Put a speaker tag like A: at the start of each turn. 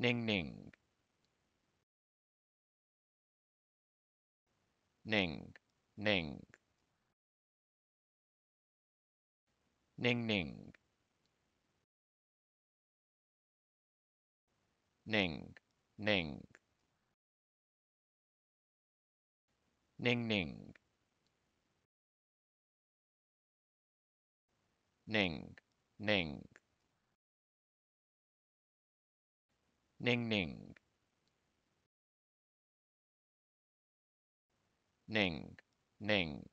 A: Ning Ning. Ning, Ning. Ning Ning. Ning, Ning. Ning Ning. Ning, Ning. Ning Ning. Ning Ning.